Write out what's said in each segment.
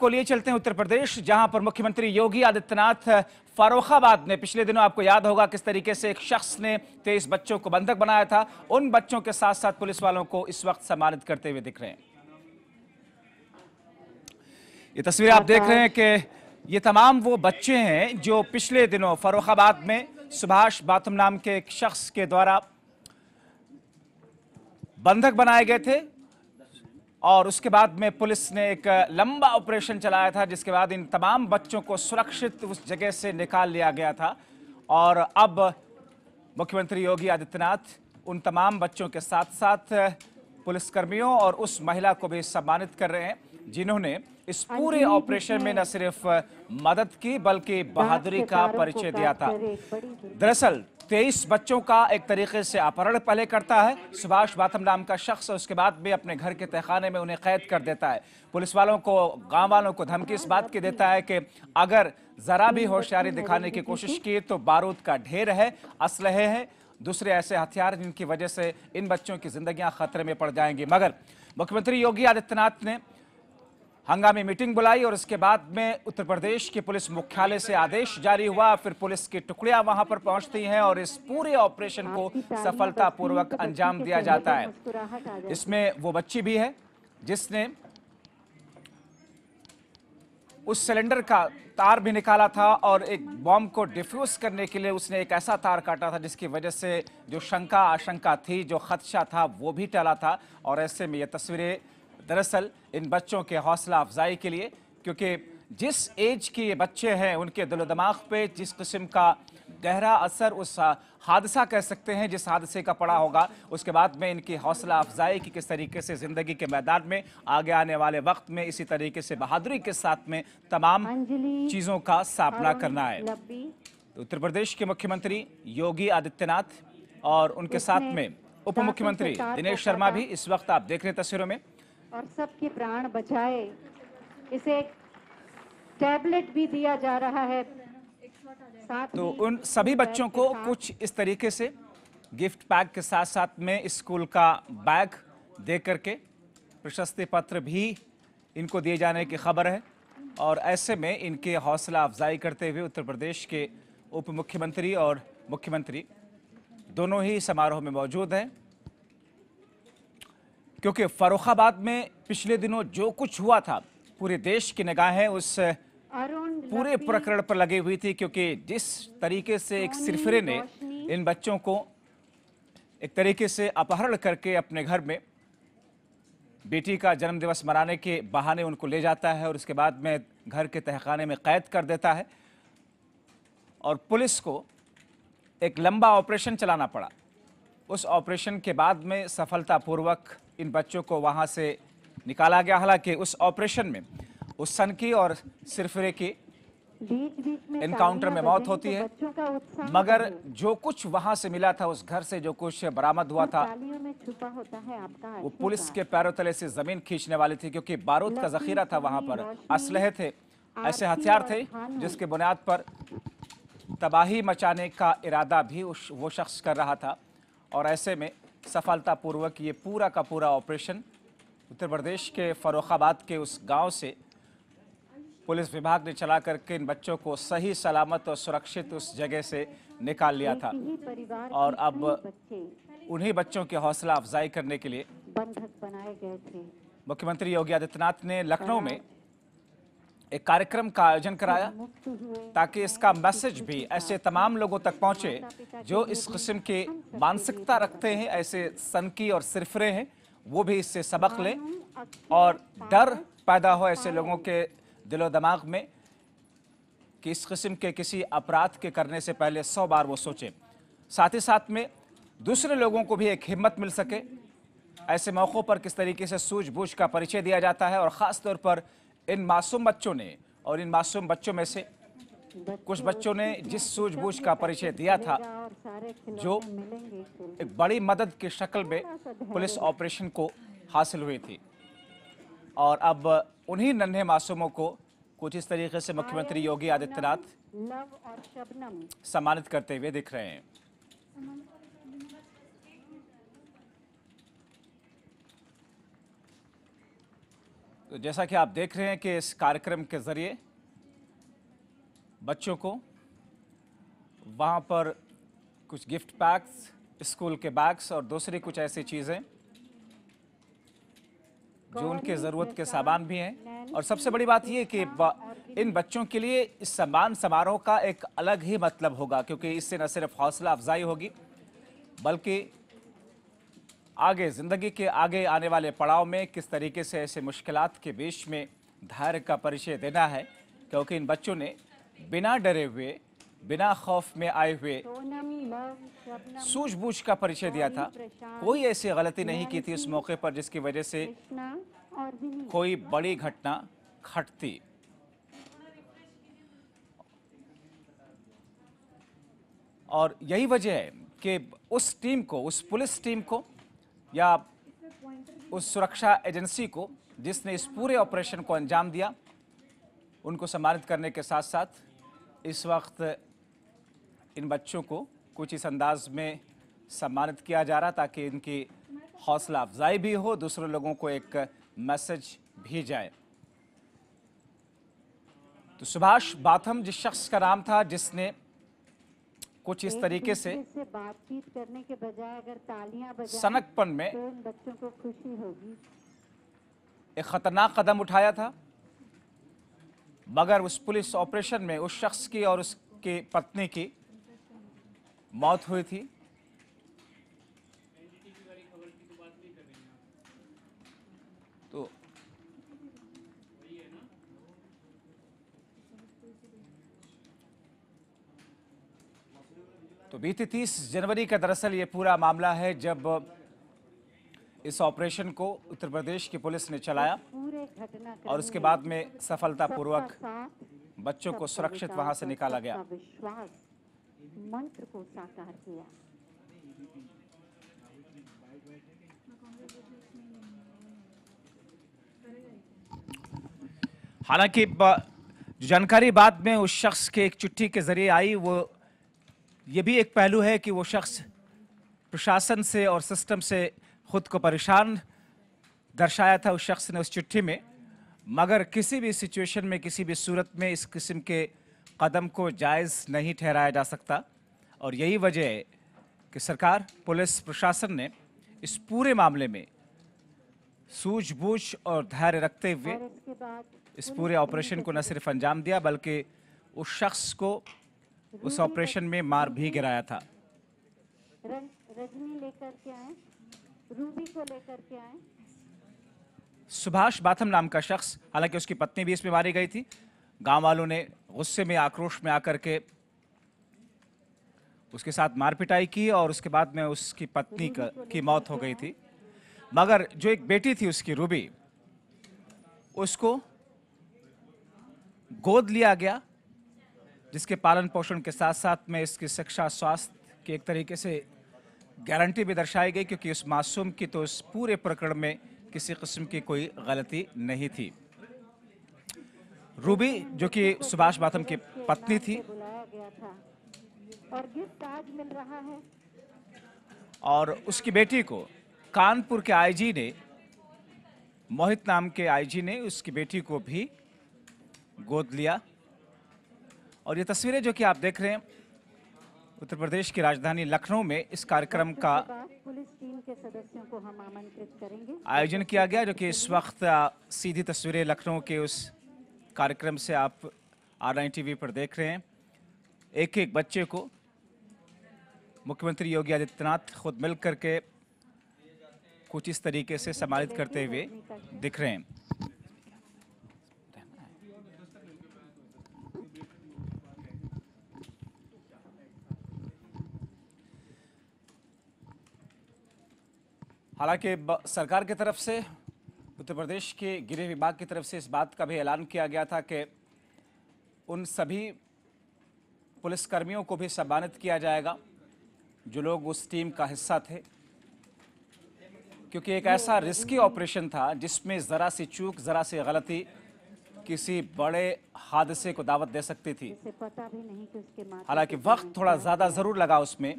आपको लिए चलते हैं उत्तर प्रदेश जहां पर मुख्यमंत्री योगी आदित्यनाथ फरोखाबाद में पिछले दिनों आपको याद होगा किस तरीके से एक शख्स ने तेईस बच्चों को बंधक बनाया था उन बच्चों के साथ साथ पुलिस वालों को इस वक्त सम्मानित करते हुए दिख रहे हैं ये तस्वीरें आप देख रहे हैं कि ये तमाम वो बच्चे हैं जो पिछले दिनों फरोखाबाद में सुभाष बाथम नाम के एक शख्स के द्वारा बंधक बनाए गए थे और उसके बाद में पुलिस ने एक लंबा ऑपरेशन चलाया था जिसके बाद इन तमाम बच्चों को सुरक्षित उस जगह से निकाल लिया गया था और अब मुख्यमंत्री योगी आदित्यनाथ उन तमाम बच्चों के साथ साथ पुलिसकर्मियों और उस महिला को भी सम्मानित कर रहे हैं जिन्होंने इस हाँ पूरे ऑपरेशन में न सिर्फ मदद की बल्कि बहादुरी का परिचय दिया था दरअसल तेईस बच्चों का एक तरीके से अपहरण पहले करता है सुभाष बाथम नाम का शख्स उसके बाद भी अपने घर के तहखाने में उन्हें कैद कर देता है पुलिस वालों को गांव वालों को धमकी इस बात की देता है कि अगर ज़रा भी होशियारी दिखाने की कोशिश की तो बारूद का ढेर है असलहे हैं दूसरे ऐसे हथियार जिनकी वजह से इन बच्चों की जिंदगी खतरे में पड़ जाएंगी मगर मुख्यमंत्री योगी आदित्यनाथ ने हंगामी मीटिंग बुलाई और इसके बाद में उत्तर प्रदेश के पुलिस मुख्यालय से आदेश जारी हुआ फिर पुलिस की टुकड़ियां वहां पर पहुंचती हैं और इस पूरे ऑपरेशन को सफलतापूर्वक अंजाम दिया जाता है इसमें वो बच्ची भी है जिसने उस सिलेंडर का तार भी निकाला था और एक बॉम्ब को डिफ्यूज करने के लिए उसने एक ऐसा तार काटा था जिसकी वजह से जो शंका आशंका थी जो खदशा था वो भी टला था और ऐसे में ये तस्वीरें दरअसल इन बच्चों के हौसला अफजाई के लिए क्योंकि जिस एज के ये बच्चे हैं उनके दिलो दिमाग पे जिस किस्म का गहरा असर उस हादसा कह सकते हैं जिस हादसे का पड़ा होगा उसके बाद में इनकी हौसला अफजाई की किस तरीके से ज़िंदगी के मैदान में आगे आने वाले वक्त में इसी तरीके से बहादुरी के साथ में तमाम चीज़ों का सामना करना है उत्तर प्रदेश के मुख्यमंत्री योगी आदित्यनाथ और उनके साथ में उप मुख्यमंत्री दिनेश शर्मा भी इस वक्त आप देख रहे हैं तस्वीरों में और सबके प्राण बचाए इसे टैबलेट भी दिया जा रहा है साथ तो उन सभी बच्चों को कुछ इस तरीके से गिफ्ट पैक के साथ साथ में स्कूल का बैग दे करके प्रशस्ति पत्र भी इनको दिए जाने की खबर है और ऐसे में इनके हौसला अफजाई करते हुए उत्तर प्रदेश के उप मुख्यमंत्री और मुख्यमंत्री दोनों ही समारोह में मौजूद हैं क्योंकि फरुखाबाद में पिछले दिनों जो कुछ हुआ था पूरे देश की निगाहें उस पूरे प्रकरण पर लगी हुई थी क्योंकि जिस तरीके से एक सिरफिरे ने इन बच्चों को एक तरीके से अपहरण करके अपने घर में बेटी का जन्मदिवस मनाने के बहाने उनको ले जाता है और उसके बाद में घर के तहखाने में कैद कर देता है और पुलिस को एक लंबा ऑपरेशन चलाना पड़ा उस ऑपरेशन के बाद में सफलतापूर्वक इन बच्चों को वहाँ से निकाला गया हालांकि उस ऑपरेशन में उस सन की और सिरफरे की इनकाउंटर में मौत होती है मगर जो कुछ वहां से मिला था उस घर से जो कुछ बरामद हुआ था वो पुलिस के पैरों तले से जमीन खींचने वाली थी क्योंकि बारूद का जखीरा था वहां पर असलहे थे ऐसे हथियार थे जिसके बुनियाद पर तबाही मचाने का इरादा भी वो शख्स कर रहा था और ऐसे में सफलतापूर्वक ये पूरा का पूरा ऑपरेशन उत्तर प्रदेश के फरोखाबाद के उस गांव से पुलिस विभाग ने चला करके इन बच्चों को सही सलामत और सुरक्षित उस जगह से निकाल लिया था और अब उन्हीं बच्चों की हौसला अफजाई करने के लिए मुख्यमंत्री योगी आदित्यनाथ ने लखनऊ में एक कार्यक्रम का आयोजन कराया ताकि इसका मैसेज भी ऐसे तमाम लोगों तक पहुंचे जो इस किस्म के मानसिकता रखते हैं ऐसे सनकी और सिरफरे हैं वो भी इससे सबक लें और डर पैदा हो ऐसे लोगों के दिलो दिमाग में कि इस किस्म के किसी अपराध के करने से पहले सौ बार वो सोचें साथ ही साथ में दूसरे लोगों को भी एक हिम्मत मिल सके ऐसे मौक़ों पर किस तरीके से सूझबूझ का परिचय दिया जाता है और ख़ास तौर पर इन मासूम बच्चों ने और इन मासूम बच्चों में से कुछ बच्चों ने जिस सूझबूझ का परिचय दिया था जो एक बड़ी मदद की शक्ल में पुलिस ऑपरेशन को हासिल हुई थी और अब उन्हीं नन्हे मासूमों को कुछ इस तरीके से मुख्यमंत्री योगी आदित्यनाथ सम्मानित करते हुए दिख रहे हैं तो जैसा कि आप देख रहे हैं कि इस कार्यक्रम के ज़रिए बच्चों को वहाँ पर कुछ गिफ्ट पैक्स स्कूल के बैग्स और दूसरी कुछ ऐसी चीज़ें जो उनके ज़रूरत के सामान भी हैं और सबसे बड़ी बात ये कि इन बच्चों के लिए इस सम्मान समारोह का एक अलग ही मतलब होगा क्योंकि इससे न सिर्फ हौसला अफजाई होगी बल्कि आगे ज़िंदगी के आगे आने वाले पड़ाव में किस तरीके से ऐसे मुश्किल के बीच में धैर्य का परिचय देना है क्योंकि इन बच्चों ने बिना डरे हुए बिना खौफ में आए हुए सूझबूझ का परिचय दिया था कोई ऐसी गलती नहीं की थी उस मौके पर जिसकी वजह से कोई बड़ी घटना घटती और यही वजह है कि उस टीम को उस पुलिस टीम को या उस सुरक्षा एजेंसी को जिसने इस पूरे ऑपरेशन को अंजाम दिया उनको सम्मानित करने के साथ साथ इस वक्त इन बच्चों को कुछ इस अंदाज में सम्मानित किया जा रहा ताकि इनकी हौसला अफजाई भी हो दूसरे लोगों को एक मैसेज भी जाए तो सुभाष बाथम जिस शख्स का नाम था जिसने कुछ इस तरीके से बातचीत करने के बजाय अगर तालियां सनकपन में तो बच्चों को खुशी होगी एक खतरनाक कदम उठाया था मगर उस पुलिस ऑपरेशन में उस शख्स की और उसके पत्नी की मौत हुई थी तो बीते तीस जनवरी का दरअसल ये पूरा मामला है जब इस ऑपरेशन को उत्तर प्रदेश की पुलिस ने चलाया और उसके बाद में सफलतापूर्वक बच्चों को सुरक्षित वहां से निकाला गया मंत्र को साकार किया हालांकि जानकारी बाद में उस शख्स के एक चिट्ठी के जरिए आई वो ये भी एक पहलू है कि वो शख्स प्रशासन से और सिस्टम से खुद को परेशान दर्शाया था उस शख्स ने उस चिट्ठी में मगर किसी भी सिचुएशन में किसी भी सूरत में इस किस्म के कदम को जायज़ नहीं ठहराया जा सकता और यही वजह है कि सरकार पुलिस प्रशासन ने इस पूरे मामले में सूझबूझ और धैर्य रखते हुए इस पूरे ऑपरेशन को न सिर्फ अंजाम दिया बल्कि उस शख्स को उस ऑपरेशन में मार भी गिराया था रजनी लेकर के आए रूबी को लेकर के आए सुभाष बाथम नाम का शख्स हालांकि उसकी पत्नी भी इसमें मारी गई थी गांव वालों ने गुस्से में आक्रोश में आकर के उसके साथ मारपिटाई की और उसके बाद में उसकी पत्नी का, की मौत हो गई थी मगर जो एक बेटी थी उसकी रूबी उसको गोद लिया गया जिसके पालन पोषण के साथ साथ में इसकी शिक्षा स्वास्थ्य की एक तरीके से गारंटी भी दर्शाई गई क्योंकि उस मासूम की तो उस पूरे प्रकरण में किसी किस्म की कोई गलती नहीं थी रूबी जो कि सुभाष बाथम की पत्नी थी और मिल रहा है और उसकी बेटी को कानपुर के आईजी ने मोहित नाम के आईजी ने उसकी बेटी को भी गोद लिया और ये तस्वीरें जो कि आप देख रहे हैं उत्तर प्रदेश की राजधानी लखनऊ में इस कार्यक्रम का सदस्यों को हम आमंत्रित करेंगे आयोजन किया गया जो कि इस वक्त सीधी तस्वीरें लखनऊ के उस कार्यक्रम से आप आर आई टीवी पर देख रहे हैं एक एक बच्चे को मुख्यमंत्री योगी आदित्यनाथ खुद मिल करके कुछ इस तरीके से सम्मानित करते हुए दिख रहे हैं हालांकि सरकार की तरफ से उत्तर प्रदेश के गृह विभाग की तरफ से इस बात का भी ऐलान किया गया था कि उन सभी पुलिसकर्मियों को भी सम्मानित किया जाएगा जो लोग उस टीम का हिस्सा थे क्योंकि एक ऐसा रिस्की ऑपरेशन था जिसमें ज़रा सी चूक ज़रा सी गलती किसी बड़े हादसे को दावत दे सकती थी हालांकि वक्त थोड़ा ज़्यादा ज़रूर लगा उसमें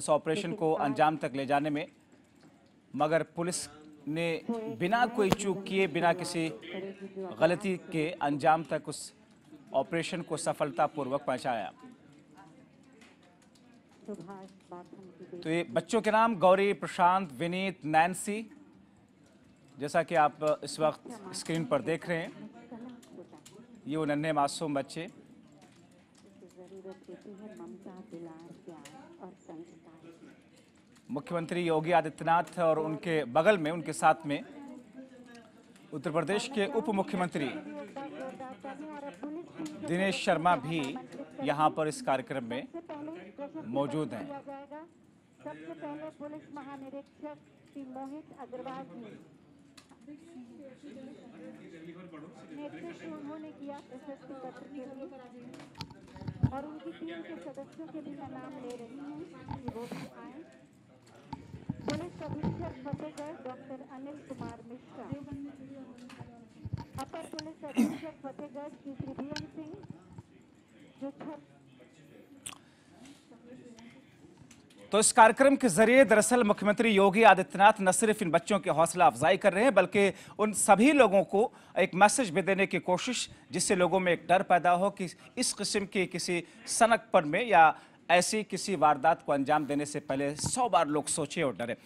उस ऑपरेशन को अंजाम तक ले जाने में मगर पुलिस ने बिना कोई चूक किए बिना किसी गलती के अंजाम तक उस ऑपरेशन को सफलतापूर्वक पहुंचाया तो ये बच्चों के नाम गौरी प्रशांत विनीत नैन्सी जैसा कि आप इस वक्त स्क्रीन पर देख रहे हैं ये वो नन्हे मासूम बच्चे मुख्यमंत्री योगी आदित्यनाथ और उनके बगल में उनके साथ में उत्तर प्रदेश के उप मुख्यमंत्री दिनेश शर्मा भी यहाँ पर इस कार्यक्रम में मौजूद हैं सबसे पहले पुलिस महानिरीक्षक श्री मोहित अग्रवाल जी उन्होंने किया प्रशस्ति पत्र के लिए और उनकी टीम के सदस्यों के भी मैं नाम ले रही हूँ वो भी आए अधीक्षक फतेहगढ़ डॉक्टर अनिल कुमार मिश्रा अपर पुलिस अधीक्षक फतेहगढ़ श्री त्रिभुवन सिंह जो तो इस कार्यक्रम के जरिए दरअसल मुख्यमंत्री योगी आदित्यनाथ न सिर्फ इन बच्चों की हौसला अफजाई कर रहे हैं बल्कि उन सभी लोगों को एक मैसेज भी देने की कोशिश जिससे लोगों में एक डर पैदा हो कि इस किस्म की किसी सनकपन में या ऐसी किसी वारदात को अंजाम देने से पहले सौ बार लोग सोचे और डरे